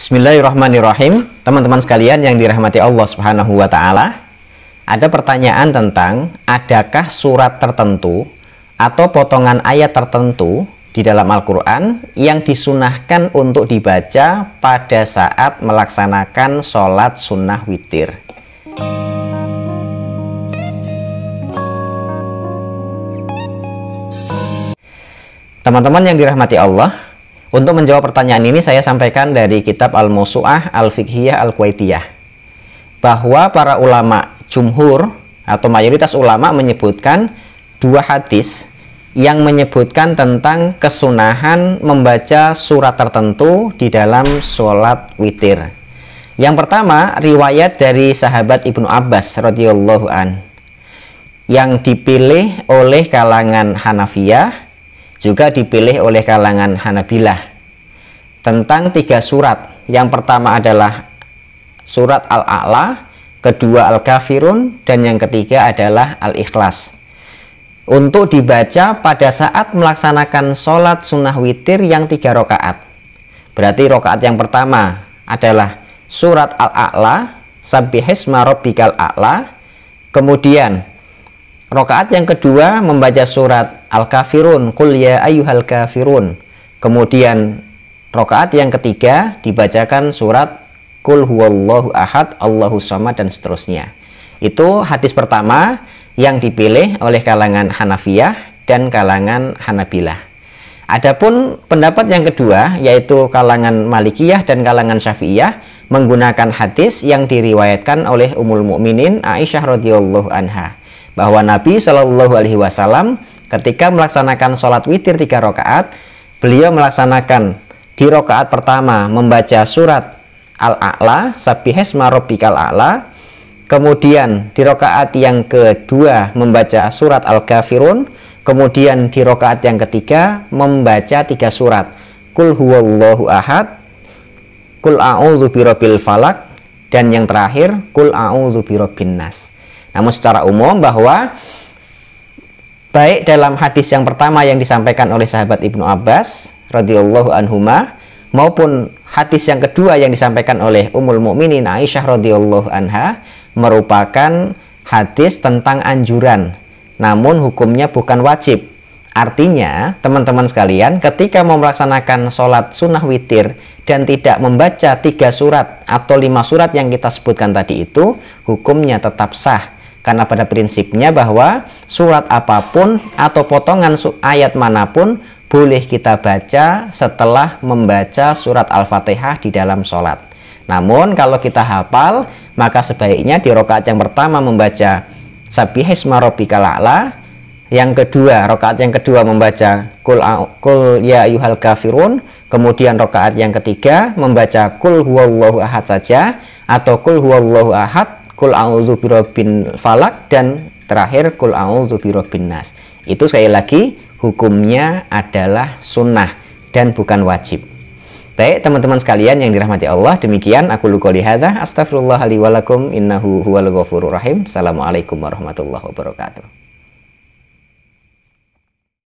Bismillahirrahmanirrahim. Teman-teman sekalian yang dirahmati Allah Subhanahu wa taala, ada pertanyaan tentang adakah surat tertentu atau potongan ayat tertentu di dalam Al-Qur'an yang disunahkan untuk dibaca pada saat melaksanakan sholat sunnah witir. Teman-teman yang dirahmati Allah, untuk menjawab pertanyaan ini saya sampaikan dari kitab Al-Musu'ah al fikhiyah Al-Kuwaitiyah bahwa para ulama jumhur atau mayoritas ulama menyebutkan dua hadis yang menyebutkan tentang kesunahan membaca surat tertentu di dalam sholat witir. Yang pertama, riwayat dari sahabat Ibnu Abbas radhiyallahu an yang dipilih oleh kalangan Hanafiyah juga dipilih oleh kalangan Hanabilah tentang tiga surat yang pertama adalah surat Al-A'la kedua Al-Kafirun dan yang ketiga adalah Al-Ikhlas untuk dibaca pada saat melaksanakan sholat sunnah witir yang tiga rokaat berarti rokaat yang pertama adalah surat Al-A'la Sabbihisma Rabbikal A'la kemudian Rokaat yang kedua membaca surat Al-Kafirun, Qul ya ayyuhal kafirun. Kemudian rokaat yang ketiga dibacakan surat Qul huwallahu ahad, Allahu samad dan seterusnya. Itu hadis pertama yang dipilih oleh kalangan Hanafiyah dan kalangan Hanabilah. Adapun pendapat yang kedua yaitu kalangan Malikiyah dan kalangan Syafi'iyah menggunakan hadis yang diriwayatkan oleh Ummul Mukminin Aisyah radhiyallahu anha bahwa Nabi Shallallahu Alaihi Wasallam ketika melaksanakan sholat witir tiga rakaat, beliau melaksanakan di rakaat pertama membaca surat Al-A'la, Sabihisma marobikal A'la, kemudian di rakaat yang kedua membaca surat Al-Kafirun, kemudian di rakaat yang ketiga membaca tiga surat Kul huwallahu ahad, Kul a'udzu birabbil falak, dan yang terakhir Kul a'udzu birabbin nas. Namun secara umum bahwa baik dalam hadis yang pertama yang disampaikan oleh sahabat Ibnu Abbas radhiyallahu anhuma maupun hadis yang kedua yang disampaikan oleh Ummul Mukminin Aisyah radhiyallahu anha merupakan hadis tentang anjuran namun hukumnya bukan wajib Artinya, teman-teman sekalian, ketika mau melaksanakan sholat sunnah witir dan tidak membaca tiga surat atau lima surat yang kita sebutkan tadi itu, hukumnya tetap sah. Karena pada prinsipnya bahwa surat apapun atau potongan ayat manapun boleh kita baca setelah membaca surat Al-Fatihah di dalam sholat. Namun kalau kita hafal, maka sebaiknya di rokaat yang pertama membaca Sabihisma Rabbikal A'la, yang kedua, rokaat yang kedua membaca Kul, kul ya yuhal kafirun, kemudian rokaat yang ketiga membaca Kul huwallahu ahad saja atau Kul huwallahu ahad kul a'udzu birabbin falak dan terakhir kul a'udzu birabbin nas. Itu sekali lagi hukumnya adalah sunnah dan bukan wajib. Baik teman-teman sekalian yang dirahmati Allah, demikian aku lukoli hadha, astagfirullah li walakum, innahu huwal ghafurur rahim. Assalamualaikum warahmatullahi wabarakatuh.